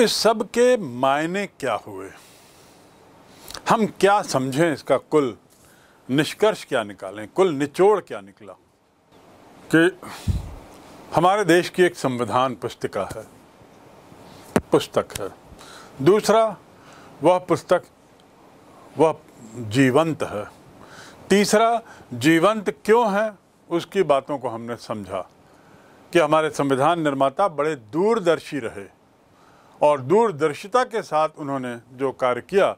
इस सब के मायने क्या हुए हम क्या समझें इसका कुल निष्कर्ष क्या निकालें कुल निचोड़ क्या निकला कि हमारे देश की एक संविधान पुस्तिका है पुस्तक है दूसरा वह पुस्तक वह जीवंत है तीसरा जीवंत क्यों है उसकी बातों को हमने समझा कि हमारे संविधान निर्माता बड़े दूरदर्शी रहे और दूरदर्शिता के साथ उन्होंने जो कार्य किया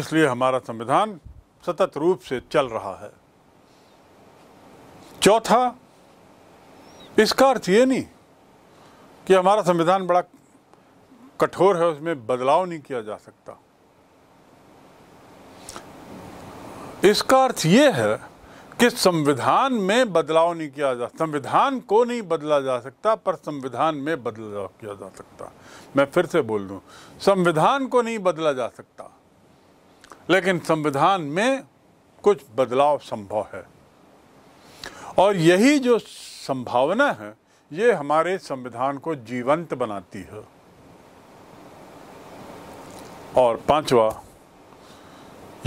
इसलिए हमारा संविधान सतत रूप से चल रहा है चौथा इसका अर्थ ये नहीं कि हमारा संविधान बड़ा कठोर है उसमें बदलाव नहीं किया जा सकता इसका अर्थ ये है कि संविधान में बदलाव नहीं किया जा संविधान को नहीं बदला जा सकता पर संविधान में बदलाव किया जा सकता मैं फिर से बोल दूं संविधान को नहीं बदला जा सकता लेकिन संविधान में कुछ बदलाव संभव है और यही जो संभावना है ये हमारे संविधान को जीवंत बनाती है और पांचवा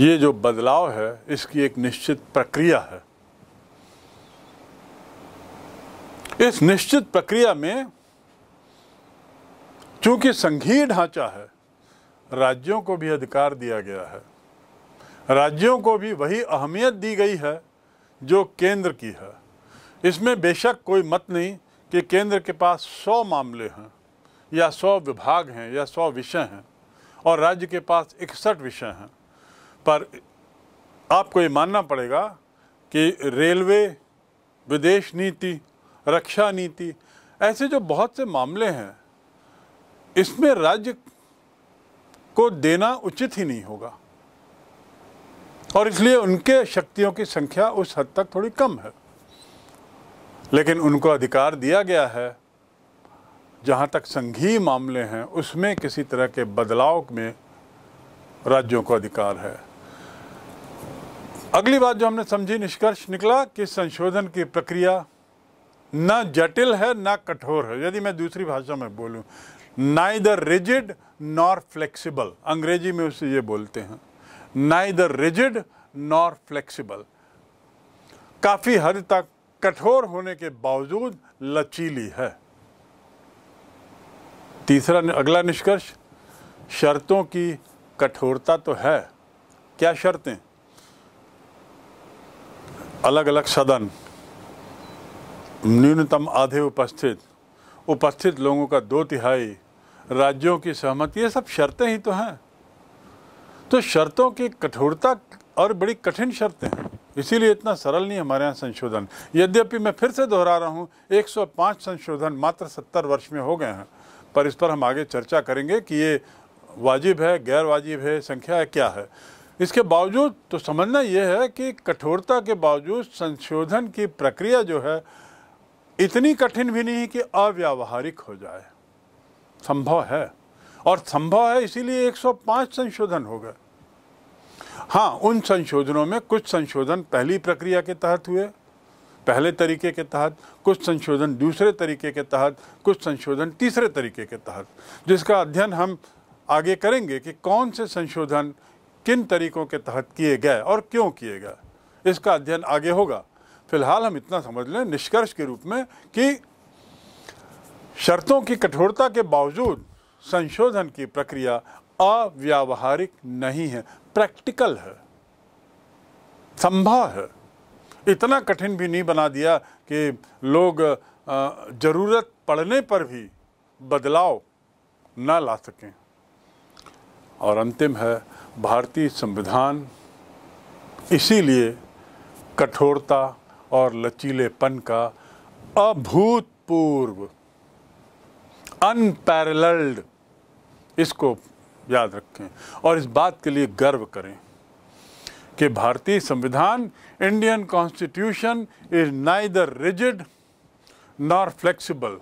ये जो बदलाव है इसकी एक निश्चित प्रक्रिया है इस निश्चित प्रक्रिया में चूंकि संघीय ढांचा है राज्यों को भी अधिकार दिया गया है राज्यों को भी वही अहमियत दी गई है जो केंद्र की है इसमें बेशक कोई मत नहीं कि केंद्र के पास सौ मामले हैं या सौ विभाग हैं या सौ विषय हैं और राज्य के पास इकसठ विषय हैं पर आपको ये मानना पड़ेगा कि रेलवे विदेश नीति रक्षा नीति ऐसे जो बहुत से मामले हैं इसमें राज्य को देना उचित ही नहीं होगा और इसलिए उनके शक्तियों की संख्या उस हद तक थोड़ी कम है लेकिन उनको अधिकार दिया गया है जहाँ तक संघीय मामले हैं उसमें किसी तरह के बदलाव में राज्यों को अधिकार है अगली बात जो हमने समझी निष्कर्ष निकला कि संशोधन की प्रक्रिया ना जटिल है ना कठोर है यदि मैं दूसरी भाषा में बोलूं ना इधर रिजिड नॉर फ्लेक्सिबल अंग्रेजी में उसे ये बोलते हैं ना इधर रिजिड नॉर फ्लेक्सिबल काफ़ी हद तक कठोर होने के बावजूद लचीली है तीसरा अगला निष्कर्ष शर्तों की कठोरता तो है क्या शर्तें अलग अलग सदन न्यूनतम आधे उपस्थित उपस्थित लोगों का दो तिहाई राज्यों की सहमति ये सब शर्तें ही तो हैं तो शर्तों की कठोरता और बड़ी कठिन शर्तें हैं इसीलिए इतना सरल नहीं हमारे यहाँ संशोधन यद्यपि मैं फिर से दोहरा रहा हूँ 105 संशोधन मात्र 70 वर्ष में हो गए हैं पर इस पर हम आगे चर्चा करेंगे कि ये वाजिब है गैर वाजिब है संख्या है क्या है इसके बावजूद तो समझना ये है कि कठोरता के बावजूद संशोधन की प्रक्रिया जो है इतनी कठिन भी नहीं कि अव्यावहारिक हो जाए संभव है और संभव है इसीलिए 105 संशोधन हो गए हाँ उन संशोधनों में कुछ संशोधन पहली प्रक्रिया के तहत हुए पहले तरीके के तहत कुछ संशोधन दूसरे तरीके के तहत कुछ संशोधन तीसरे तरीके के तहत जिसका अध्ययन हम आगे करेंगे कि कौन से संशोधन किन तरीकों के तहत किए गए और क्यों किए गए इसका अध्ययन आगे होगा फिलहाल हम इतना समझ लें निष्कर्ष के रूप में कि शर्तों की कठोरता के बावजूद संशोधन की प्रक्रिया अव्यावहारिक नहीं है प्रैक्टिकल है संभव है इतना कठिन भी नहीं बना दिया कि लोग ज़रूरत पड़ने पर भी बदलाव न ला सकें और अंतिम है भारतीय संविधान इसीलिए कठोरता और लचीलेपन का अभूतपूर्व अनपैरल्ड इसको याद रखें और इस बात के लिए गर्व करें कि भारतीय संविधान Indian constitution is neither rigid nor flexible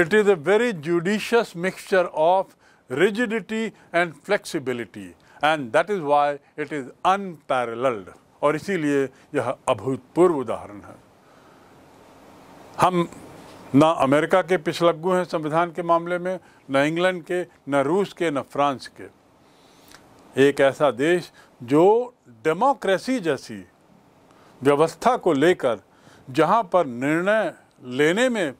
it is a very judicious mixture of rigidity and flexibility and that is why it is unparalleled और इसीलिए यह अभूतपूर्व उदाहरण है हम ना अमेरिका के पिछलग्गु हैं संविधान के मामले में न इंग्लैंड के न रूस के न फ्रांस के एक ऐसा देश जो डेमोक्रेसी जैसी व्यवस्था को लेकर जहां पर निर्णय लेने में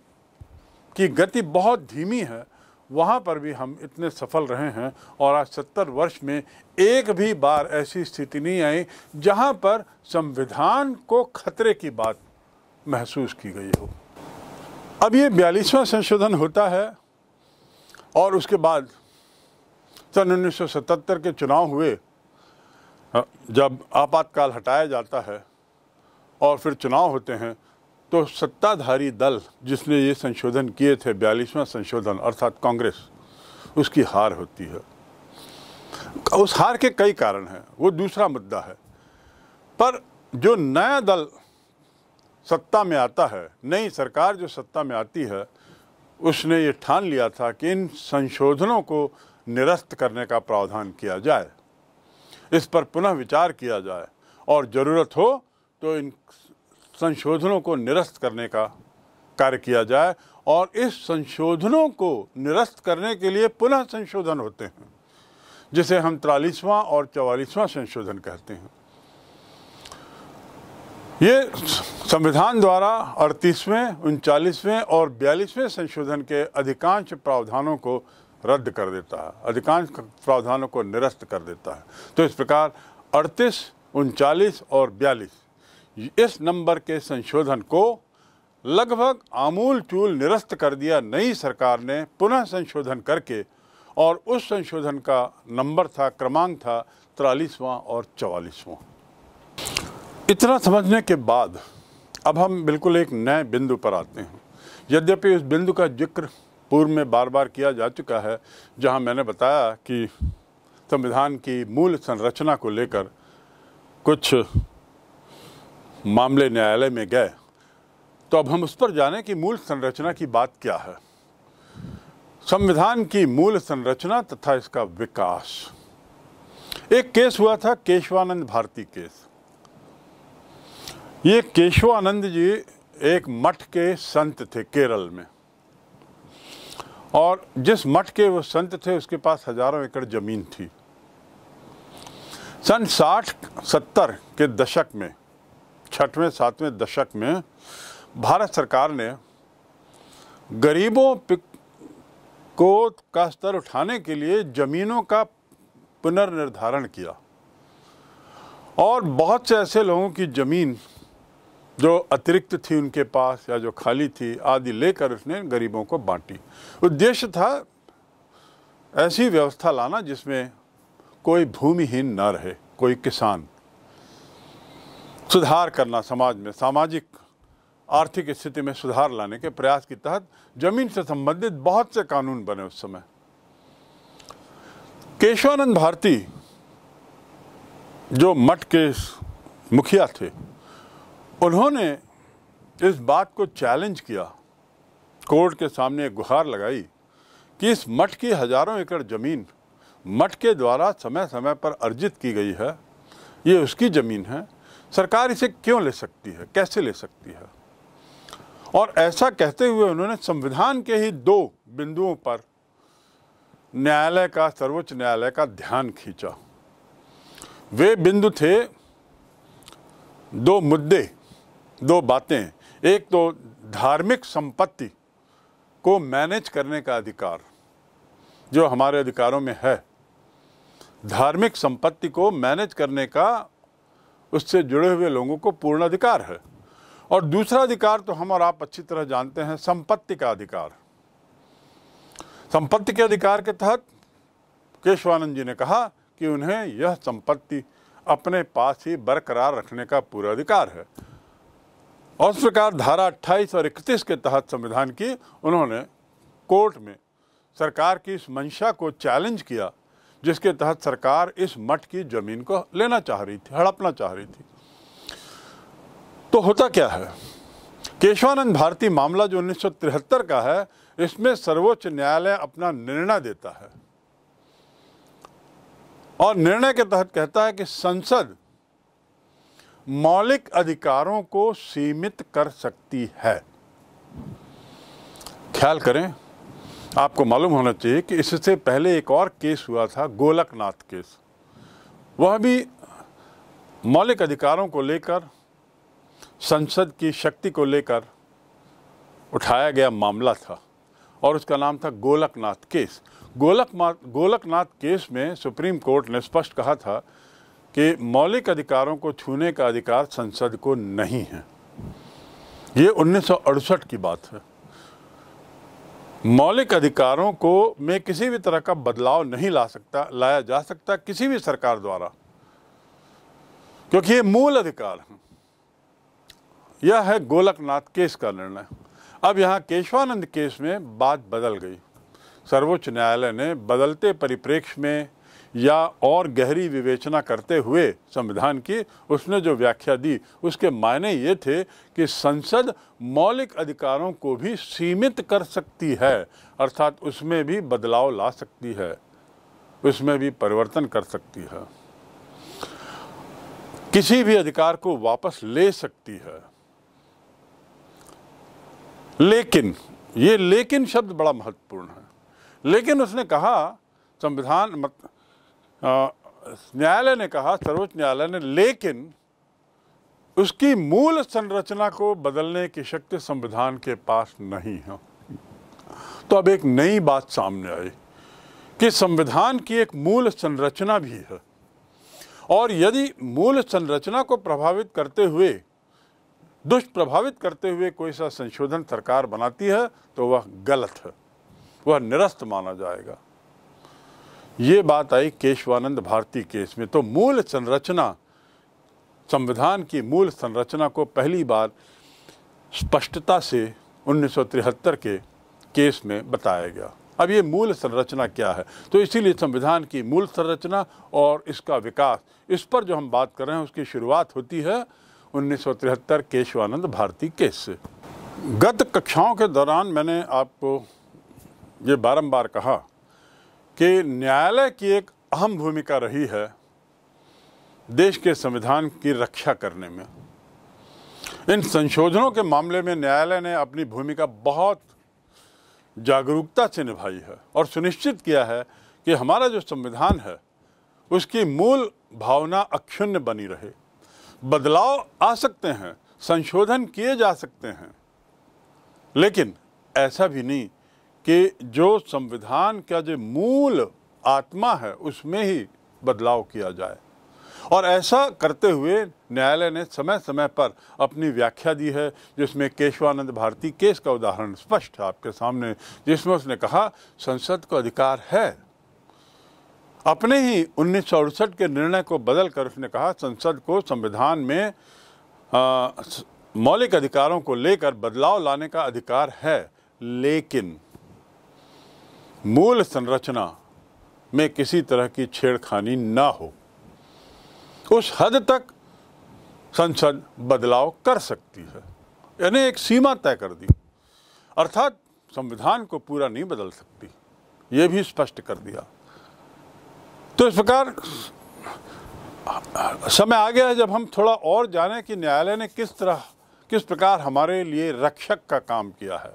की गति बहुत धीमी है वहाँ पर भी हम इतने सफल रहे हैं और आज सत्तर वर्ष में एक भी बार ऐसी स्थिति नहीं आई जहाँ पर संविधान को खतरे की बात महसूस की गई हो अब ये बयालीसवां संशोधन होता है और उसके बाद सन उन्नीस के चुनाव हुए हाँ, जब आपातकाल हटाया जाता है और फिर चुनाव होते हैं तो सत्ताधारी दल जिसने ये संशोधन किए थे बयालीसवां संशोधन अर्थात कांग्रेस उसकी हार होती है उस हार के कई कारण हैं वो दूसरा मुद्दा है पर जो नया दल सत्ता में आता है नई सरकार जो सत्ता में आती है उसने ये ठान लिया था कि इन संशोधनों को निरस्त करने का प्रावधान किया जाए इस पर पुनः विचार किया जाए और ज़रूरत हो तो इन संशोधनों को निरस्त करने का कार्य किया जाए और इस संशोधनों को निरस्त करने के लिए पुनः संशोधन होते हैं जिसे हम तिरालीसवां और चौवालीसवां संशोधन कहते हैं ये संविधान द्वारा अड़तीसवें उनचालीसवें और बयालीसवें संशोधन के अधिकांश प्रावधानों को रद्द कर देता है अधिकांश प्रावधानों को निरस्त कर देता है तो इस प्रकार अड़तीस उनचालीस और बयालीस इस नंबर के संशोधन को लगभग आमूल चूल निरस्त कर दिया नई सरकार ने पुनः संशोधन करके और उस संशोधन का नंबर था क्रमांक था तिरालीसवां और चवालीसवां इतना समझने के बाद अब हम बिल्कुल एक नए बिंदु पर आते हैं यद्यपि उस बिंदु का जिक्र पूर्व में बार बार किया जा चुका है जहां मैंने बताया कि संविधान की मूल संरचना को लेकर कुछ मामले न्यायालय में गए तो अब हम उस पर जाने कि मूल संरचना की बात क्या है संविधान की मूल संरचना तथा इसका विकास एक केस हुआ था केशवानंद भारती केस ये केशवानंद जी एक मठ के संत थे केरल में और जिस मठ के वो संत थे उसके पास हजारों एकड़ जमीन थी सन साठ सत्तर के दशक में छठवें सातवें दशक में भारत सरकार ने गरीबों को का स्तर उठाने के लिए ज़मीनों का पुनर्निर्धारण किया और बहुत से ऐसे लोगों की ज़मीन जो अतिरिक्त थी उनके पास या जो खाली थी आदि लेकर उसने गरीबों को बांटी उद्देश्य था ऐसी व्यवस्था लाना जिसमें कोई भूमिहीन ना रहे कोई किसान सुधार करना समाज में सामाजिक आर्थिक स्थिति में सुधार लाने के प्रयास के तहत जमीन से संबंधित बहुत से कानून बने उस समय केशवानंद भारती जो मठ के मुखिया थे उन्होंने इस बात को चैलेंज किया कोर्ट के सामने गुहार लगाई कि इस मठ की हजारों एकड़ जमीन मठ के द्वारा समय समय पर अर्जित की गई है ये उसकी ज़मीन है सरकार इसे क्यों ले सकती है कैसे ले सकती है और ऐसा कहते हुए उन्होंने संविधान के ही दो बिंदुओं पर न्यायालय का सर्वोच्च न्यायालय का ध्यान खींचा वे बिंदु थे दो मुद्दे दो बातें एक तो धार्मिक संपत्ति को मैनेज करने का अधिकार जो हमारे अधिकारों में है धार्मिक संपत्ति को मैनेज करने का उससे जुड़े हुए लोगों को पूर्ण अधिकार है और दूसरा अधिकार तो हम और आप अच्छी तरह जानते हैं संपत्ति का अधिकार संपत्ति के अधिकार के तहत केशवानंद जी ने कहा कि उन्हें यह संपत्ति अपने पास ही बरकरार रखने का पूरा अधिकार है और सरकार प्रकार धारा 28 और इकतीस के तहत संविधान की उन्होंने कोर्ट में सरकार की इस मंशा को चैलेंज किया जिसके तहत सरकार इस मठ की ज़मीन को लेना चाह रही थी हड़पना चाह रही थी तो होता क्या है केशवानंद भारती मामला जो 1973 का है इसमें सर्वोच्च न्यायालय अपना निर्णय देता है और निर्णय के तहत कहता है कि संसद मौलिक अधिकारों को सीमित कर सकती है ख्याल करें आपको मालूम होना चाहिए कि इससे पहले एक और केस हुआ था गोलकनाथ केस वह भी मौलिक अधिकारों को लेकर संसद की शक्ति को लेकर उठाया गया मामला था और उसका नाम था गोलकनाथ केस गोलक गोलकनाथ केस में सुप्रीम कोर्ट ने स्पष्ट कहा था कि मौलिक अधिकारों को छूने का अधिकार संसद को नहीं है ये 1968 की बात है मौलिक अधिकारों को में किसी भी तरह का बदलाव नहीं ला सकता लाया जा सकता किसी भी सरकार द्वारा क्योंकि ये मूल अधिकार है यह है गोलकनाथ केस का निर्णय अब यहाँ केशवानंद केस में बात बदल गई सर्वोच्च न्यायालय ने बदलते परिप्रेक्ष्य में या और गहरी विवेचना करते हुए संविधान की उसने जो व्याख्या दी उसके मायने ये थे कि संसद मौलिक अधिकारों को भी सीमित कर सकती है अर्थात उसमें भी बदलाव ला सकती है उसमें भी परिवर्तन कर सकती है किसी भी अधिकार को वापस ले सकती है लेकिन ये लेकिन शब्द बड़ा महत्वपूर्ण है लेकिन उसने कहा संविधान मत न्यायालय ने कहा सर्वोच्च न्यायालय ने लेकिन उसकी मूल संरचना को बदलने की शक्ति संविधान के पास नहीं है तो अब एक नई बात सामने आई कि संविधान की एक मूल संरचना भी है और यदि मूल संरचना को प्रभावित करते हुए दुष्प्रभावित करते हुए कोई सा संशोधन सरकार बनाती है तो वह गलत है वह निरस्त माना जाएगा ये बात आई केशवानंद भारती केस में तो मूल संरचना संविधान की मूल संरचना को पहली बार स्पष्टता से 1973 के केस में बताया गया अब ये मूल संरचना क्या है तो इसीलिए संविधान की मूल संरचना और इसका विकास इस पर जो हम बात कर रहे हैं उसकी शुरुआत होती है 1973 केशवानंद भारती केस से गत कक्षाओं के दौरान मैंने आपको ये बारंबार कहा कि न्यायालय की एक अहम भूमिका रही है देश के संविधान की रक्षा करने में इन संशोधनों के मामले में न्यायालय ने अपनी भूमिका बहुत जागरूकता से निभाई है और सुनिश्चित किया है कि हमारा जो संविधान है उसकी मूल भावना अक्षुण्य बनी रहे बदलाव आ सकते हैं संशोधन किए जा सकते हैं लेकिन ऐसा भी नहीं कि जो संविधान का जो मूल आत्मा है उसमें ही बदलाव किया जाए और ऐसा करते हुए न्यायालय ने समय समय पर अपनी व्याख्या दी है जिसमें केशवानंद भारती केस का उदाहरण स्पष्ट है आपके सामने जिसमें उसने कहा संसद को अधिकार है अपने ही उन्नीस के निर्णय को बदल कर उसने कहा संसद को संविधान में मौलिक अधिकारों को लेकर बदलाव लाने का अधिकार है लेकिन मूल संरचना में किसी तरह की छेड़खानी ना हो उस हद तक संसद बदलाव कर सकती है यानी एक सीमा तय कर दी अर्थात संविधान को पूरा नहीं बदल सकती ये भी स्पष्ट कर दिया तो इस प्रकार समय आ गया है जब हम थोड़ा और जाने कि न्यायालय ने किस तरह किस प्रकार हमारे लिए रक्षक का काम किया है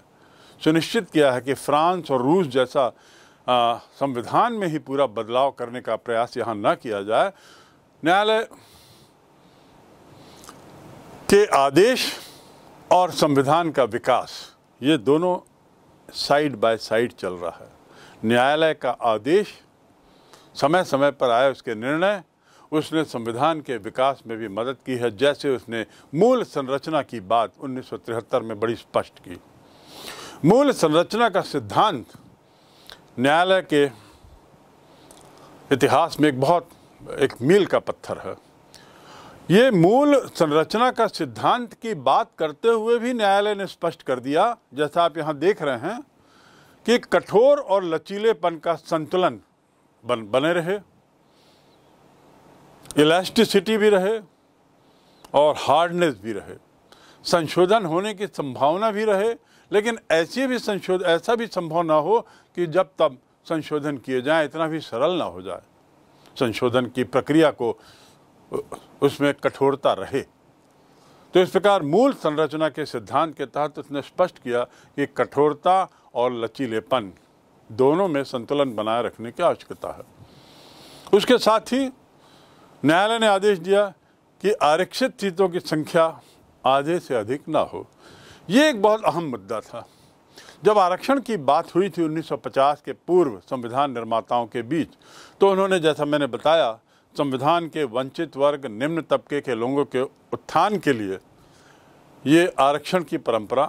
सुनिश्चित किया है कि फ्रांस और रूस जैसा संविधान में ही पूरा बदलाव करने का प्रयास यहाँ न किया जाए न्यायालय के आदेश और संविधान का विकास ये दोनों साइड बाय साइड चल रहा है न्यायालय का आदेश समय समय पर आए उसके निर्णय उसने संविधान के विकास में भी मदद की है जैसे उसने मूल संरचना की बात 1973 में बड़ी स्पष्ट की मूल संरचना का सिद्धांत न्यायालय के इतिहास में एक बहुत एक मील का पत्थर है ये मूल संरचना का सिद्धांत की बात करते हुए भी न्यायालय ने स्पष्ट कर दिया जैसा आप यहाँ देख रहे हैं कि कठोर और लचीलेपन का संतुलन बन बने रहे इलास्टिसिटी भी रहे और हार्डनेस भी रहे संशोधन होने की संभावना भी रहे लेकिन ऐसी भी संशोधन ऐसा भी संभव ना हो कि जब तब संशोधन किए जाए इतना भी सरल ना हो जाए संशोधन की प्रक्रिया को उसमें कठोरता रहे तो इस प्रकार मूल संरचना के सिद्धांत के तहत उसने स्पष्ट किया कि कठोरता और लचीलेपन दोनों में संतुलन बनाए रखने की आवश्यकता है उसके साथ ही न्यायालय ने आदेश दिया कि आरक्षित सीटों की संख्या आधे से अधिक ना हो ये एक बहुत अहम मुद्दा था जब आरक्षण की बात हुई थी 1950 के पूर्व संविधान निर्माताओं के बीच तो उन्होंने जैसा मैंने बताया संविधान के वंचित वर्ग निम्न तबके के लोगों के उत्थान के लिए ये आरक्षण की परंपरा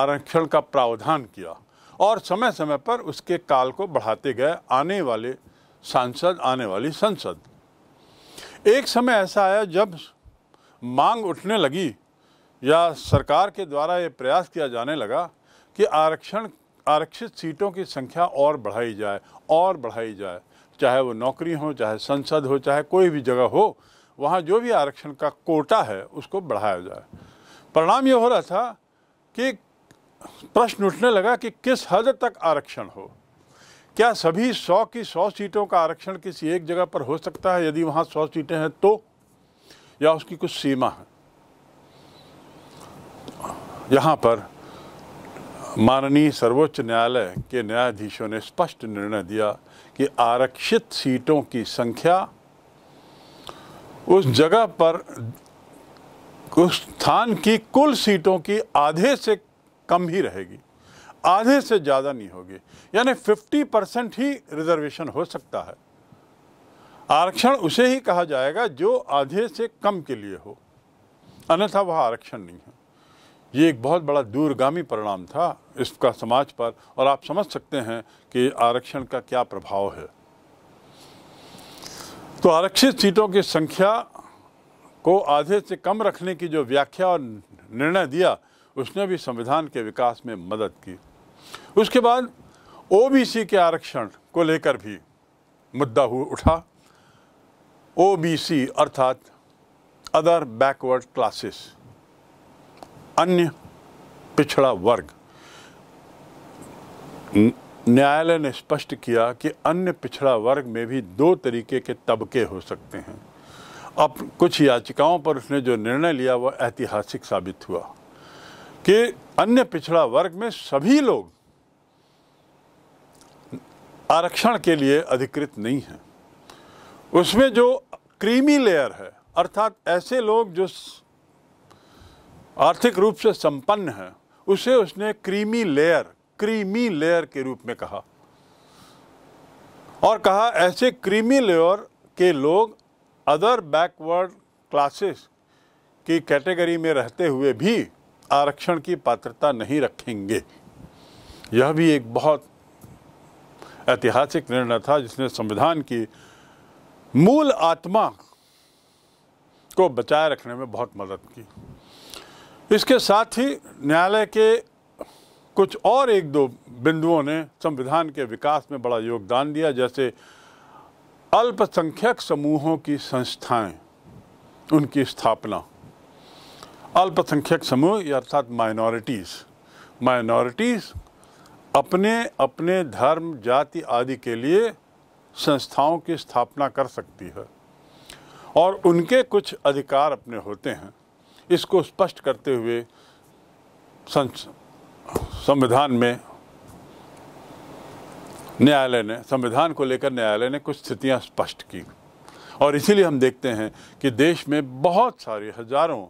आरक्षण का प्रावधान किया और समय समय पर उसके काल को बढ़ाते गए आने वाले सांसद आने वाली संसद एक समय ऐसा आया जब मांग उठने लगी या सरकार के द्वारा ये प्रयास किया जाने लगा कि आरक्षण आरक्षित सीटों की संख्या और बढ़ाई जाए और बढ़ाई जाए चाहे वो नौकरी हो चाहे संसद हो चाहे कोई भी जगह हो वहाँ जो भी आरक्षण का कोटा है उसको बढ़ाया जाए परिणाम ये हो रहा था कि प्रश्न उठने लगा कि किस हद तक आरक्षण हो क्या सभी सौ की सौ सीटों का आरक्षण किसी एक जगह पर हो सकता है यदि वहाँ सौ सीटें हैं तो या उसकी कुछ सीमा है यहाँ पर माननीय सर्वोच्च न्यायालय के न्यायाधीशों ने स्पष्ट निर्णय दिया कि आरक्षित सीटों की संख्या उस जगह पर उस स्थान की कुल सीटों की आधे से कम ही रहेगी आधे से ज़्यादा नहीं होगी यानी 50 परसेंट ही रिजर्वेशन हो सकता है आरक्षण उसे ही कहा जाएगा जो आधे से कम के लिए हो अन्यथा वह आरक्षण नहीं है ये एक बहुत बड़ा दूरगामी परिणाम था इसका समाज पर और आप समझ सकते हैं कि आरक्षण का क्या प्रभाव है तो आरक्षित सीटों की संख्या को आधे से कम रखने की जो व्याख्या और निर्णय दिया उसने भी संविधान के विकास में मदद की उसके बाद ओबीसी के आरक्षण को लेकर भी मुद्दा उठा ओबीसी अर्थात अदर बैकवर्ड क्लासेस अन्य पिछड़ा वर्ग न्यायालय ने स्पष्ट किया कि अन्य पिछड़ा वर्ग में भी दो तरीके के तबके हो सकते हैं अब कुछ याचिकाओं पर उसने जो निर्णय लिया वह ऐतिहासिक साबित हुआ कि अन्य पिछड़ा वर्ग में सभी लोग आरक्षण के लिए अधिकृत नहीं हैं उसमें जो क्रीमी लेयर है अर्थात ऐसे लोग जो आर्थिक रूप से संपन्न है उसे उसने क्रीमी लेयर क्रीमी लेयर के रूप में कहा और कहा ऐसे क्रीमी लेयर के लोग अदर बैकवर्ड क्लासेस की कैटेगरी में रहते हुए भी आरक्षण की पात्रता नहीं रखेंगे यह भी एक बहुत ऐतिहासिक निर्णय था जिसने संविधान की मूल आत्मा को बचाए रखने में बहुत मदद की इसके साथ ही न्यायालय के कुछ और एक दो बिंदुओं ने संविधान के विकास में बड़ा योगदान दिया जैसे अल्पसंख्यक समूहों की संस्थाएं उनकी स्थापना अल्पसंख्यक समूह अर्थात माइनॉरिटीज़ माइनॉरिटीज़ अपने अपने धर्म जाति आदि के लिए संस्थाओं की स्थापना कर सकती है और उनके कुछ अधिकार अपने होते हैं इसको स्पष्ट करते हुए संविधान में न्यायालय ने संविधान को लेकर न्यायालय ने कुछ स्थितियां स्पष्ट की और इसीलिए हम देखते हैं कि देश में बहुत सारे हजारों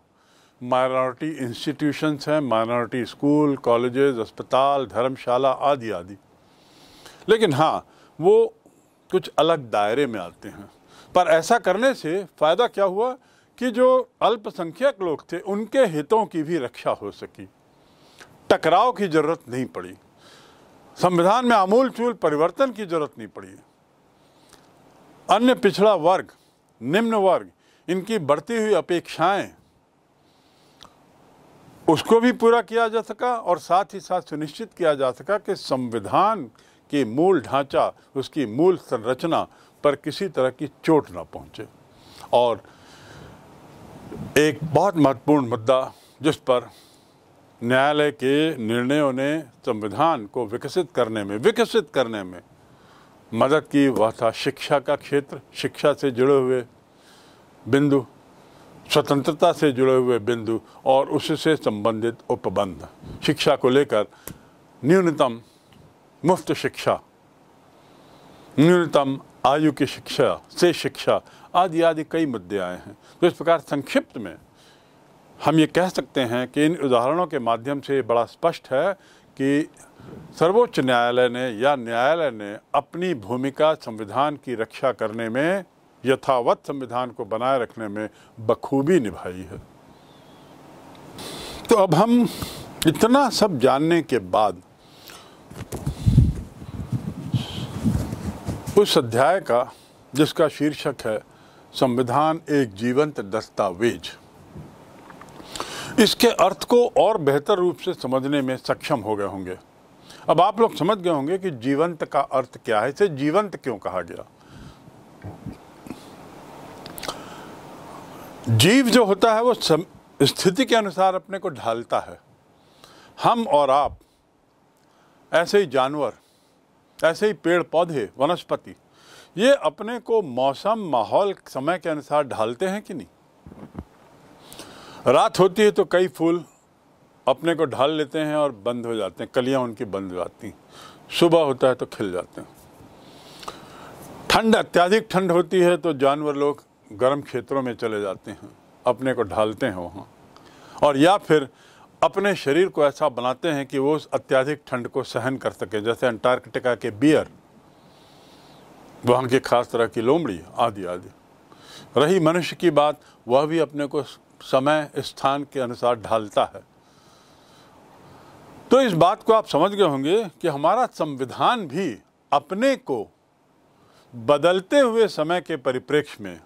माइनॉरिटी इंस्टीट्यूशंस हैं माइनॉरिटी स्कूल कॉलेजेस अस्पताल धर्मशाला आदि आदि लेकिन हाँ वो कुछ अलग दायरे में आते हैं पर ऐसा करने से फ़ायदा क्या हुआ कि जो अल्पसंख्यक लोग थे उनके हितों की भी रक्षा हो सकी टकराव की जरूरत नहीं पड़ी संविधान में आमूल चूल परिवर्तन की जरूरत नहीं पड़ी अन्य पिछड़ा वर्ग निम्न वर्ग इनकी बढ़ती हुई अपेक्षाएं उसको भी पूरा किया जा सका और साथ ही साथ सुनिश्चित किया जा सका कि संविधान के मूल ढांचा उसकी मूल संरचना पर किसी तरह की चोट ना पहुंचे और एक बहुत महत्वपूर्ण मुद्दा जिस पर न्यायालय के निर्णयों ने संविधान को विकसित करने में विकसित करने में मदद की वह था शिक्षा का क्षेत्र शिक्षा से जुड़े हुए बिंदु स्वतंत्रता से जुड़े हुए बिंदु और उससे संबंधित उपबंध शिक्षा को लेकर न्यूनतम मुफ्त शिक्षा न्यूनतम आयु की शिक्षा से शिक्षा आदि आदि कई मुद्दे आए हैं तो इस प्रकार संक्षिप्त में हम ये कह सकते हैं कि इन उदाहरणों के माध्यम से बड़ा स्पष्ट है कि सर्वोच्च न्यायालय ने या न्यायालय ने अपनी भूमिका संविधान की रक्षा करने में यथावत संविधान को बनाए रखने में बखूबी निभाई है तो अब हम इतना सब जानने के बाद उस अध्याय का जिसका शीर्षक है संविधान एक जीवंत दस्तावेज इसके अर्थ को और बेहतर रूप से समझने में सक्षम हो गए होंगे अब आप लोग समझ गए होंगे कि जीवंत का अर्थ क्या है इसे जीवंत क्यों कहा गया जीव जो होता है वो स्थिति के अनुसार अपने को ढालता है हम और आप ऐसे ही जानवर ऐसे ही पेड़ पौधे वनस्पति ये अपने को मौसम माहौल समय के अनुसार ढालते हैं कि नहीं रात होती है तो कई फूल अपने को ढाल लेते हैं और बंद हो जाते हैं कलियां उनकी बंद हो जाती सुबह होता है तो खिल जाते हैं ठंड अत्याधिक ठंड होती है तो जानवर लोग गर्म क्षेत्रों में चले जाते हैं अपने को ढालते हैं वहाँ और या फिर अपने शरीर को ऐसा बनाते हैं कि वो उस अत्यधिक ठंड को सहन कर सके जैसे अंटार्कटिका के बियर वहाँ की खास तरह की लोमड़ी आदि आदि रही मनुष्य की बात वह भी अपने को समय स्थान के अनुसार ढालता है तो इस बात को आप समझ गए होंगे कि हमारा संविधान भी अपने को बदलते हुए समय के परिप्रेक्ष्य में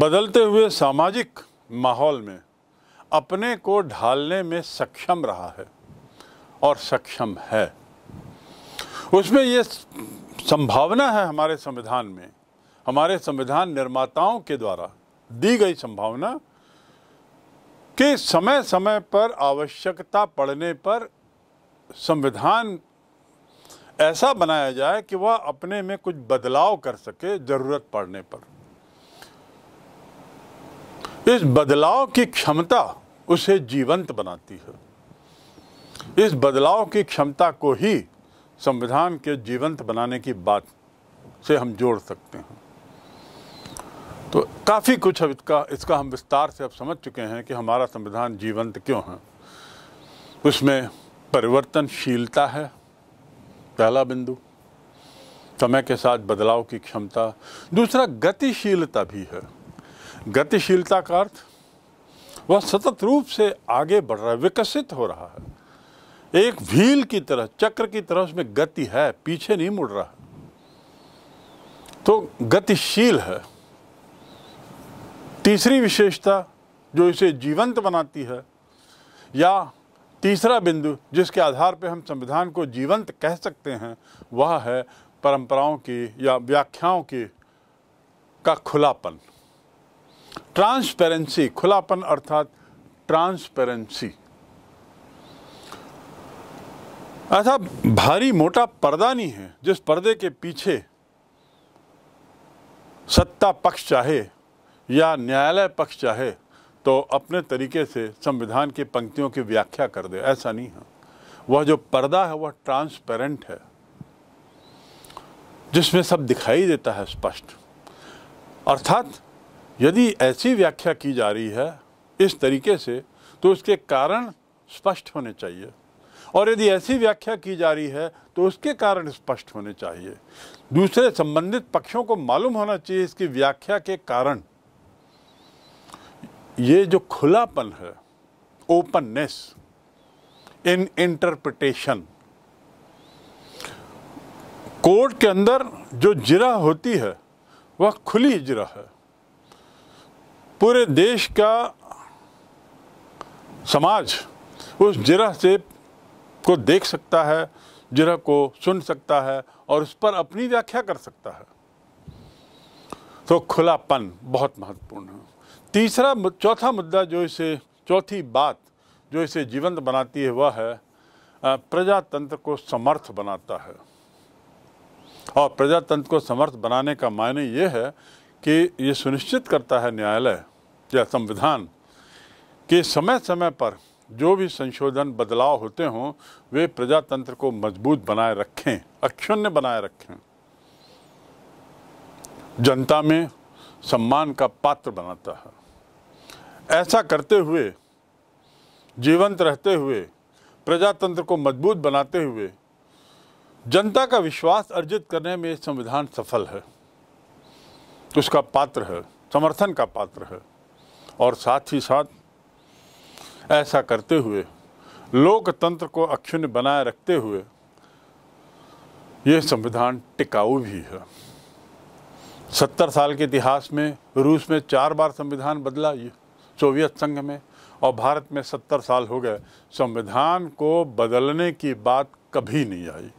बदलते हुए सामाजिक माहौल में अपने को ढालने में सक्षम रहा है और सक्षम है उसमें ये संभावना है हमारे संविधान में हमारे संविधान निर्माताओं के द्वारा दी गई संभावना कि समय समय पर आवश्यकता पड़ने पर संविधान ऐसा बनाया जाए कि वह अपने में कुछ बदलाव कर सके ज़रूरत पड़ने पर इस बदलाव की क्षमता उसे जीवंत बनाती है इस बदलाव की क्षमता को ही संविधान के जीवंत बनाने की बात से हम जोड़ सकते हैं तो काफ़ी कुछ अब इसका इसका हम विस्तार से अब समझ चुके हैं कि हमारा संविधान जीवंत क्यों है उसमें परिवर्तनशीलता है पहला बिंदु समय के साथ बदलाव की क्षमता दूसरा गतिशीलता भी है गतिशीलता का अर्थ वह सतत रूप से आगे बढ़ रहा है विकसित हो रहा है एक व्हील की तरह चक्र की तरह उसमें गति है पीछे नहीं मुड़ रहा तो गतिशील है तीसरी विशेषता जो इसे जीवंत बनाती है या तीसरा बिंदु जिसके आधार पर हम संविधान को जीवंत कह सकते हैं वह है परंपराओं की या व्याख्याओं की का खुलापन ट्रांसपेरेंसी खुलापन अर्थात ट्रांसपेरेंसी ऐसा भारी मोटा पर्दा नहीं है जिस पर्दे के पीछे सत्ता पक्ष चाहे या न्यायालय पक्ष चाहे तो अपने तरीके से संविधान की पंक्तियों की व्याख्या कर दे ऐसा नहीं है वह जो पर्दा है वह ट्रांसपेरेंट है जिसमें सब दिखाई देता है स्पष्ट अर्थात यदि ऐसी व्याख्या की जा रही है इस तरीके से तो उसके कारण स्पष्ट होने चाहिए और यदि ऐसी व्याख्या की जा रही है तो उसके कारण स्पष्ट होने चाहिए दूसरे संबंधित पक्षों को मालूम होना चाहिए इसकी व्याख्या के कारण ये जो खुलापन है ओपननेस इन इंटरप्रिटेशन कोर्ट के अंदर जो जिरा होती है वह खुली जिरा है पूरे देश का समाज उस जिरह से को देख सकता है जिरह को सुन सकता है और उस पर अपनी व्याख्या कर सकता है तो खुलापन बहुत महत्वपूर्ण है तीसरा चौथा मुद्दा जो इसे चौथी बात जो इसे जीवंत बनाती है वह है प्रजातंत्र को समर्थ बनाता है और प्रजातंत्र को समर्थ बनाने का मायने यह है कि ये सुनिश्चित करता है न्यायालय या संविधान के समय समय पर जो भी संशोधन बदलाव होते हों वे प्रजातंत्र को मजबूत बनाए रखें अक्षुण्य बनाए रखें जनता में सम्मान का पात्र बनाता है ऐसा करते हुए जीवंत रहते हुए प्रजातंत्र को मजबूत बनाते हुए जनता का विश्वास अर्जित करने में संविधान सफल है उसका पात्र है समर्थन का पात्र है और साथ ही साथ ऐसा करते हुए लोकतंत्र को अक्षुण्य बनाए रखते हुए यह संविधान टिकाऊ भी है सत्तर साल के इतिहास में रूस में चार बार संविधान बदला सोवियत संघ में और भारत में सत्तर साल हो गए संविधान को बदलने की बात कभी नहीं आई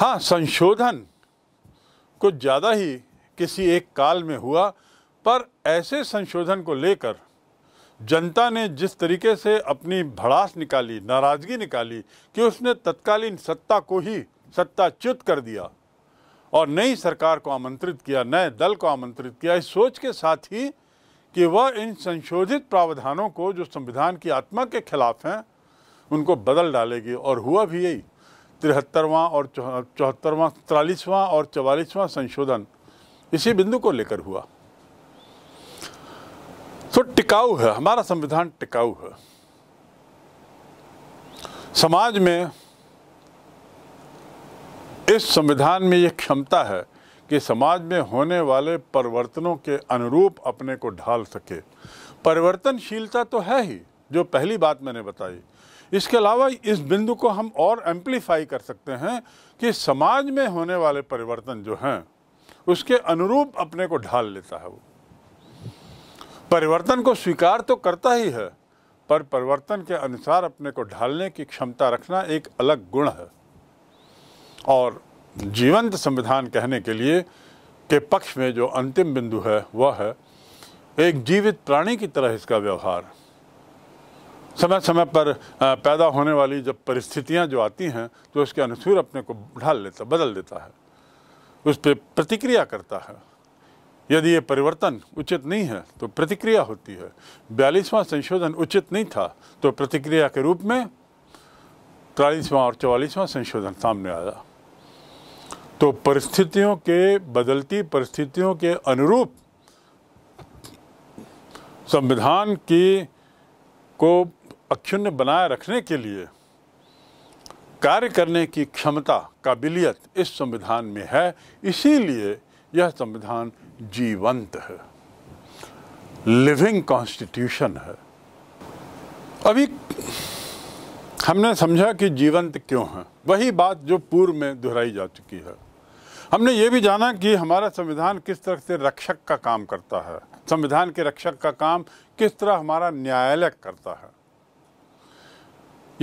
हाँ संशोधन कुछ ज़्यादा ही किसी एक काल में हुआ पर ऐसे संशोधन को लेकर जनता ने जिस तरीके से अपनी भड़ास निकाली नाराज़गी निकाली कि उसने तत्कालीन सत्ता को ही सत्ता च्युत कर दिया और नई सरकार को आमंत्रित किया नए दल को आमंत्रित किया इस सोच के साथ ही कि वह इन संशोधित प्रावधानों को जो संविधान की आत्मा के खिलाफ हैं उनको बदल डालेगी और हुआ भी यही तिहत्तरवां और चौहत्तरवां तिरालीसवां और चवालीसवां संशोधन इसी बिंदु को लेकर हुआ तो टिकाऊ है हमारा संविधान टिकाऊ है समाज में इस संविधान में यह क्षमता है कि समाज में होने वाले परिवर्तनों के अनुरूप अपने को ढाल सके परिवर्तनशीलता तो है ही जो पहली बात मैंने बताई इसके अलावा इस बिंदु को हम और एम्पलीफाई कर सकते हैं कि समाज में होने वाले परिवर्तन जो हैं उसके अनुरूप अपने को ढाल लेता है वो परिवर्तन को स्वीकार तो करता ही है पर परिवर्तन के अनुसार अपने को ढालने की क्षमता रखना एक अलग गुण है और जीवंत संविधान कहने के लिए के पक्ष में जो अंतिम बिंदु है वह है एक जीवित प्राणी की तरह इसका व्यवहार समय समय पर पैदा होने वाली जब परिस्थितियां जो आती हैं तो उसके अनुसूर अपने को ढाल लेता बदल देता है उस पर प्रतिक्रिया करता है यदि ये परिवर्तन उचित नहीं है तो प्रतिक्रिया होती है बयालीसवां संशोधन उचित नहीं था तो प्रतिक्रिया के रूप में तिरालीसवां और चौवालीसवां संशोधन सामने आया तो परिस्थितियों के बदलती परिस्थितियों के अनुरूप संविधान की को अक्षुण्य बनाए रखने के लिए कार्य करने की क्षमता काबिलियत इस संविधान में है इसीलिए यह संविधान जीवंत है लिविंग कॉन्स्टिट्यूशन है अभी हमने समझा कि जीवंत क्यों है वही बात जो पूर्व में दोहराई जा चुकी है हमने ये भी जाना कि हमारा संविधान किस तरह से रक्षक का काम करता है संविधान के रक्षक का काम किस तरह हमारा न्यायालय करता है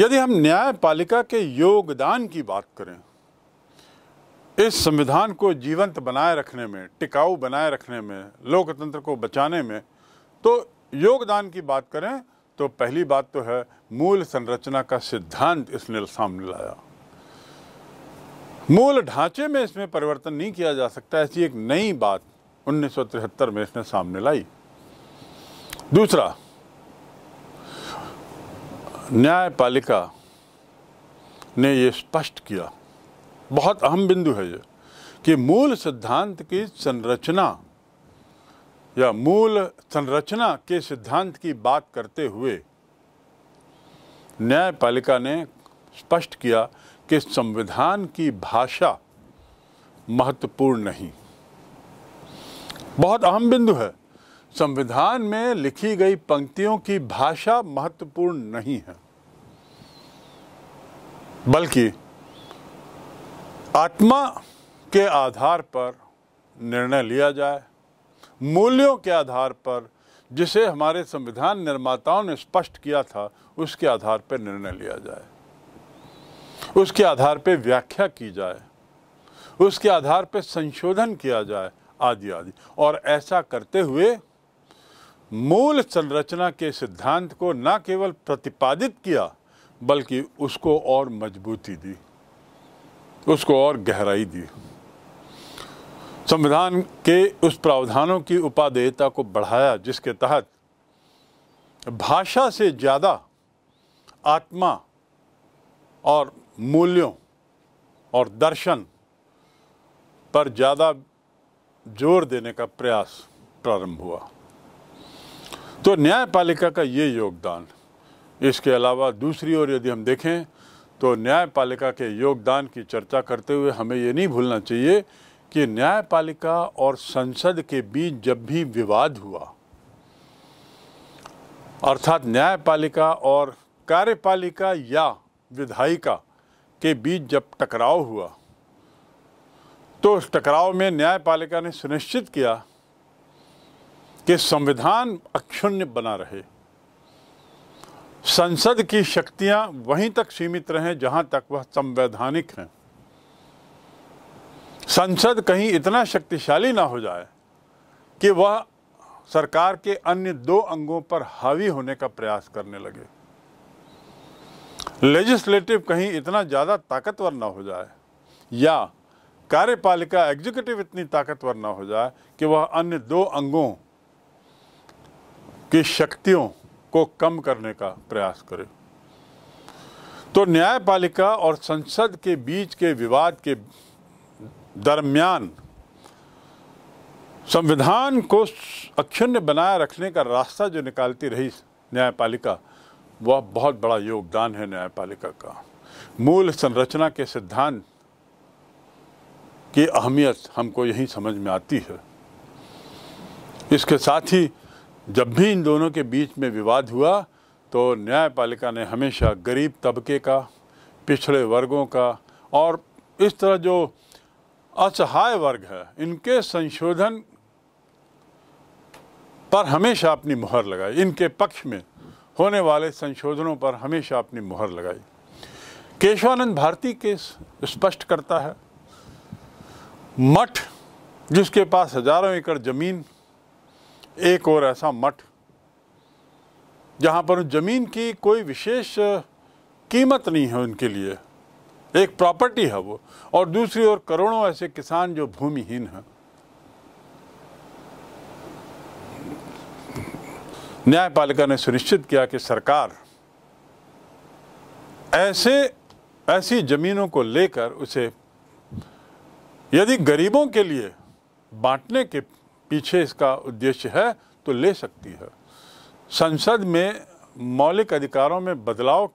यदि हम न्यायपालिका के योगदान की बात करें इस संविधान को जीवंत बनाए रखने में टिकाऊ बनाए रखने में लोकतंत्र को बचाने में तो योगदान की बात करें तो पहली बात तो है मूल संरचना का सिद्धांत इसने सामने लाया मूल ढांचे में इसमें परिवर्तन नहीं किया जा सकता ऐसी एक नई बात 1973 में इसने सामने लाई दूसरा न्यायपालिका ने यह स्पष्ट किया बहुत अहम बिंदु है ये कि मूल सिद्धांत की संरचना या मूल संरचना के सिद्धांत की बात करते हुए न्यायपालिका ने स्पष्ट किया कि संविधान की भाषा महत्वपूर्ण नहीं बहुत अहम बिंदु है संविधान में लिखी गई पंक्तियों की भाषा महत्वपूर्ण नहीं है बल्कि आत्मा के आधार पर निर्णय लिया जाए मूल्यों के आधार पर जिसे हमारे संविधान निर्माताओं ने स्पष्ट किया था उसके आधार पर निर्णय लिया जाए उसके आधार पर व्याख्या की जाए उसके आधार पर संशोधन किया जाए आदि आदि और ऐसा करते हुए मूल संरचना के सिद्धांत को न केवल प्रतिपादित किया बल्कि उसको और मजबूती दी उसको और गहराई दी संविधान के उस प्रावधानों की उपादेयता को बढ़ाया जिसके तहत भाषा से ज़्यादा आत्मा और मूल्यों और दर्शन पर ज़्यादा जोर देने का प्रयास प्रारंभ हुआ तो न्यायपालिका का ये योगदान इसके अलावा दूसरी ओर यदि हम देखें तो न्यायपालिका के योगदान की चर्चा करते हुए हमें ये नहीं भूलना चाहिए कि न्यायपालिका और संसद के बीच जब भी विवाद हुआ अर्थात न्यायपालिका और कार्यपालिका या विधायिका के बीच जब टकराव हुआ तो उस टकराव में न्यायपालिका ने सुनिश्चित किया कि संविधान अक्षुण्य बना रहे संसद की शक्तियां वहीं तक सीमित रहें जहां तक वह संवैधानिक हैं संसद कहीं इतना शक्तिशाली ना हो जाए कि वह सरकार के अन्य दो अंगों पर हावी होने का प्रयास करने लगे लेजिस्लेटिव कहीं इतना ज़्यादा ताकतवर ना हो जाए या कार्यपालिका एग्जीक्यूटिव इतनी ताकतवर ना हो जाए कि वह अन्य दो अंगों की शक्तियों को कम करने का प्रयास करें तो न्यायपालिका और संसद के बीच के विवाद के दरमियान संविधान को अक्षुण्य बनाए रखने का रास्ता जो निकालती रही न्यायपालिका वह बहुत बड़ा योगदान है न्यायपालिका का मूल संरचना के सिद्धांत की अहमियत हमको यही समझ में आती है इसके साथ ही जब भी इन दोनों के बीच में विवाद हुआ तो न्यायपालिका ने हमेशा गरीब तबके का पिछड़े वर्गों का और इस तरह जो असहाय वर्ग है इनके संशोधन पर हमेशा अपनी मुहर लगाई इनके पक्ष में होने वाले संशोधनों पर हमेशा अपनी मुहर लगाई केशवानंद भारती केस स्पष्ट करता है मठ जिसके पास हजारों एकड़ जमीन एक और ऐसा मठ जहाँ पर ज़मीन की कोई विशेष कीमत नहीं है उनके लिए एक प्रॉपर्टी है वो और दूसरी ओर करोड़ों ऐसे किसान जो भूमिहीन हैं न्यायपालिका ने सुनिश्चित किया कि सरकार ऐसे ऐसी ज़मीनों को लेकर उसे यदि गरीबों के लिए बांटने के पीछे इसका उद्देश्य है तो ले सकती है संसद में मौलिक अधिकारों में बदलाव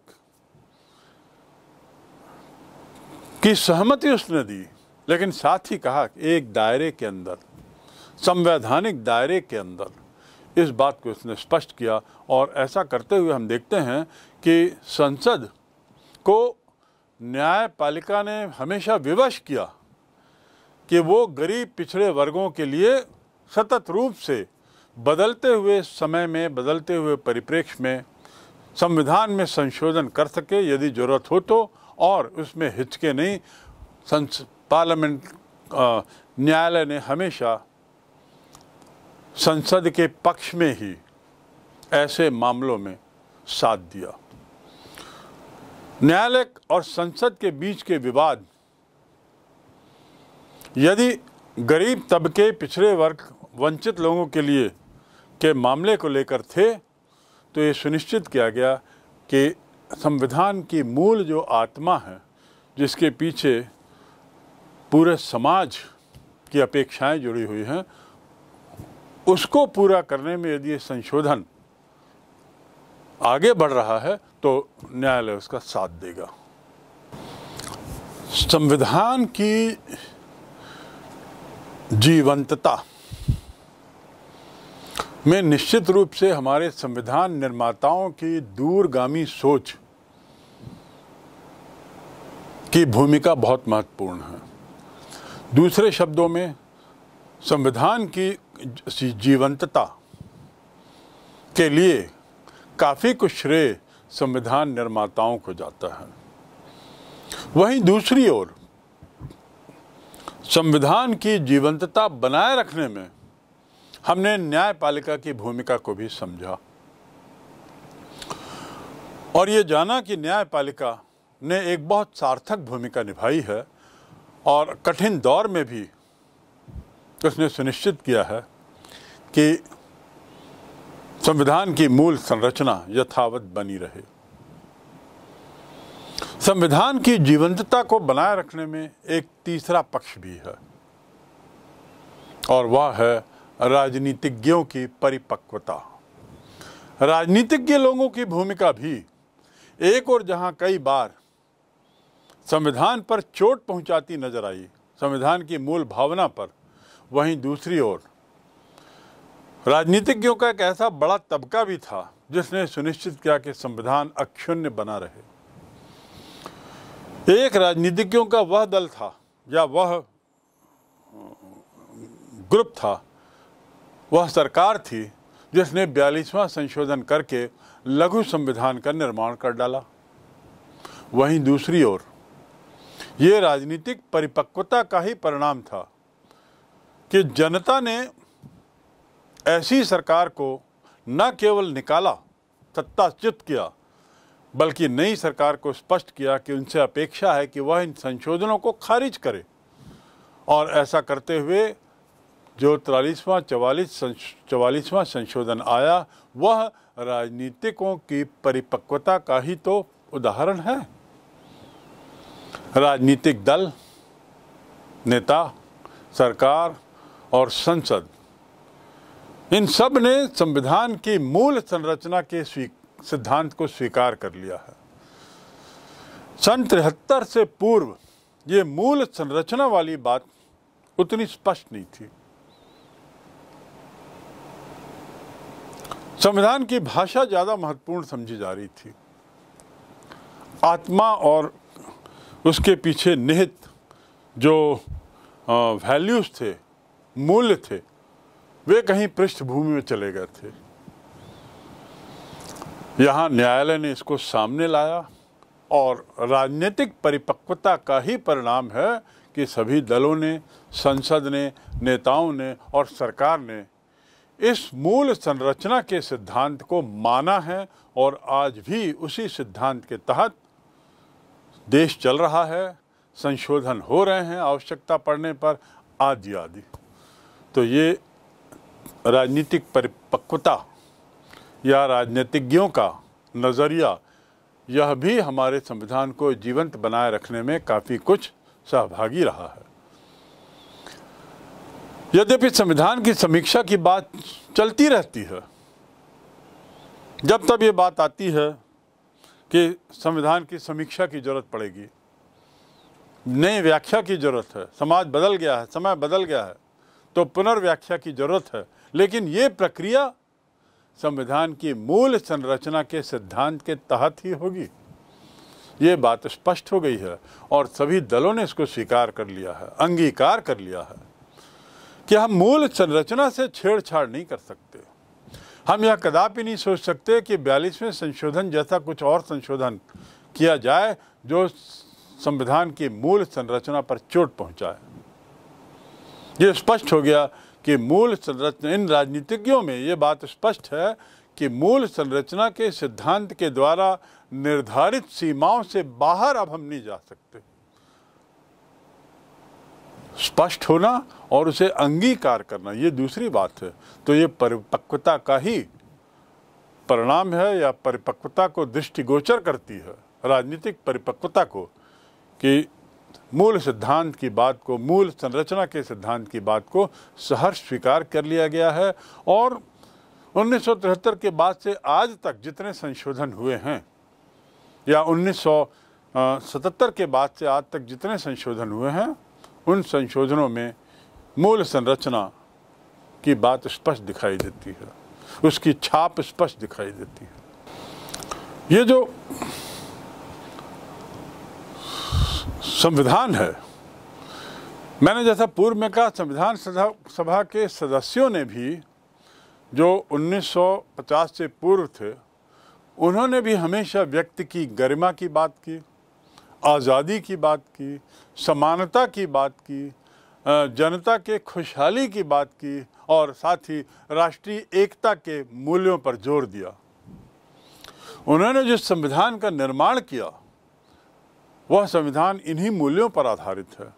की सहमति उसने दी लेकिन साथ ही कहा कि एक दायरे के अंदर संवैधानिक दायरे के अंदर इस बात को इसने स्पष्ट किया और ऐसा करते हुए हम देखते हैं कि संसद को न्यायपालिका ने हमेशा विवश किया कि वो गरीब पिछड़े वर्गों के लिए सतत रूप से बदलते हुए समय में बदलते हुए परिप्रेक्ष्य में संविधान में संशोधन कर सके यदि ज़रूरत हो तो और उसमें हिचके नहीं पार्लियामेंट न्यायालय ने हमेशा संसद के पक्ष में ही ऐसे मामलों में साथ दिया न्यायालय और संसद के बीच के विवाद यदि गरीब तबके पिछड़े वर्ग वंचित लोगों के लिए के मामले को लेकर थे तो ये सुनिश्चित किया गया कि संविधान की मूल जो आत्मा है जिसके पीछे पूरे समाज की अपेक्षाएं जुड़ी हुई हैं उसको पूरा करने में यदि ये संशोधन आगे बढ़ रहा है तो न्यायालय उसका साथ देगा संविधान की जीवंतता में निश्चित रूप से हमारे संविधान निर्माताओं की दूरगामी सोच की भूमिका बहुत महत्वपूर्ण है दूसरे शब्दों में संविधान की जीवंतता के लिए काफ़ी कुछ श्रेय संविधान निर्माताओं को जाता है वहीं दूसरी ओर संविधान की जीवंतता बनाए रखने में हमने न्यायपालिका की भूमिका को भी समझा और ये जाना कि न्यायपालिका ने एक बहुत सार्थक भूमिका निभाई है और कठिन दौर में भी उसने सुनिश्चित किया है कि संविधान की मूल संरचना यथावत बनी रहे संविधान की जीवंतता को बनाए रखने में एक तीसरा पक्ष भी है और वह है राजनीतिज्ञों की परिपक्वता राजनीतिज्ञ लोगों की भूमिका भी एक और जहां कई बार संविधान पर चोट पहुंचाती नजर आई संविधान की मूल भावना पर वहीं दूसरी ओर राजनीतिज्ञों का एक ऐसा बड़ा तबका भी था जिसने सुनिश्चित किया कि संविधान अक्षुण्य बना रहे एक राजनीतिज्ञों का वह दल था या वह ग्रुप था वह सरकार थी जिसने बयालीसवां संशोधन करके लघु संविधान का निर्माण कर डाला वहीं दूसरी ओर ये राजनीतिक परिपक्वता का ही परिणाम था कि जनता ने ऐसी सरकार को न केवल निकाला सत्ताच्युत किया बल्कि नई सरकार को स्पष्ट किया कि उनसे अपेक्षा है कि वह इन संशोधनों को खारिज करे और ऐसा करते हुए जो तिरालीसवा चवालीस चवालीसवा संशोधन आया वह राजनीतिकों की परिपक्वता का ही तो उदाहरण है राजनीतिक दल नेता सरकार और संसद इन सब ने संविधान की मूल संरचना के सिद्धांत को स्वीकार कर लिया है सन तिहत्तर से पूर्व ये मूल संरचना वाली बात उतनी स्पष्ट नहीं थी संविधान की भाषा ज़्यादा महत्वपूर्ण समझी जा रही थी आत्मा और उसके पीछे निहित जो वैल्यूज़ थे मूल्य थे वे कहीं पृष्ठभूमि में चले गए थे यहाँ न्यायालय ने इसको सामने लाया और राजनीतिक परिपक्वता का ही परिणाम है कि सभी दलों ने संसद ने नेताओं ने और सरकार ने इस मूल संरचना के सिद्धांत को माना है और आज भी उसी सिद्धांत के तहत देश चल रहा है संशोधन हो रहे हैं आवश्यकता पड़ने पर आदि आदि तो ये राजनीतिक परिपक्वता या राजनीतिज्ञों का नज़रिया यह भी हमारे संविधान को जीवंत बनाए रखने में काफ़ी कुछ सहभागी रहा है यद्यपि संविधान की समीक्षा की बात चलती रहती है जब तब ये बात आती है कि संविधान की समीक्षा की जरूरत पड़ेगी नई व्याख्या की जरूरत है समाज बदल गया है समय बदल गया है तो पुनर्व्याख्या की जरूरत है लेकिन ये प्रक्रिया संविधान की मूल संरचना के सिद्धांत के तहत ही होगी ये बात स्पष्ट हो गई है और सभी दलों ने इसको स्वीकार कर लिया है अंगीकार कर लिया है कि हम मूल संरचना से छेड़छाड़ नहीं कर सकते हम यह कदापि नहीं सोच सकते कि बयालीसवें संशोधन जैसा कुछ और संशोधन किया जाए जो संविधान की मूल संरचना पर चोट पहुंचाए ये स्पष्ट हो गया कि मूल संरचना इन राजनीतिज्ञों में ये बात स्पष्ट है कि मूल संरचना के सिद्धांत के द्वारा निर्धारित सीमाओं से बाहर अब हम नहीं जा सकते स्पष्ट होना और उसे अंगीकार करना ये दूसरी बात है तो ये परिपक्वता का ही परिणाम है या परिपक्वता को दृष्टिगोचर करती है राजनीतिक परिपक्वता को कि मूल सिद्धांत की बात को मूल संरचना के सिद्धांत की बात को सहर्ष स्वीकार कर लिया गया है और उन्नीस के बाद से आज तक जितने संशोधन हुए हैं या उन्नीस के बाद से आज तक जितने संशोधन हुए हैं उन संशोधनों में मूल संरचना की बात स्पष्ट दिखाई देती है उसकी छाप स्पष्ट दिखाई देती है ये जो संविधान है मैंने जैसा पूर्व में कहा संविधान सभा के सदस्यों ने भी जो 1950 से पूर्व थे उन्होंने भी हमेशा व्यक्ति की गरिमा की बात की आज़ादी की बात की समानता की बात की जनता के खुशहाली की बात की और साथ ही राष्ट्रीय एकता के मूल्यों पर जोर दिया उन्होंने जिस संविधान का निर्माण किया वह संविधान इन्हीं मूल्यों पर आधारित है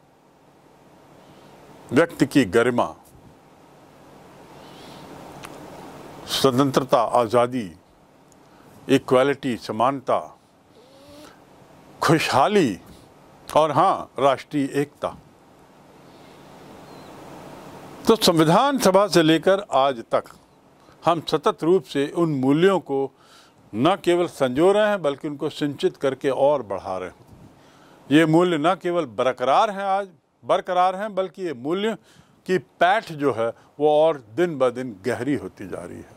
व्यक्ति की गरिमा स्वतंत्रता आज़ादी इक्वालिटी समानता खुशहाली और हाँ राष्ट्रीय एकता तो संविधान सभा से लेकर आज तक हम सतत रूप से उन मूल्यों को न केवल संजो रहे हैं बल्कि उनको सिंचित करके और बढ़ा रहे हैं ये मूल्य न केवल बरकरार हैं आज बरकरार हैं बल्कि ये मूल्य की पैठ जो है वो और दिन ब दिन गहरी होती जा रही है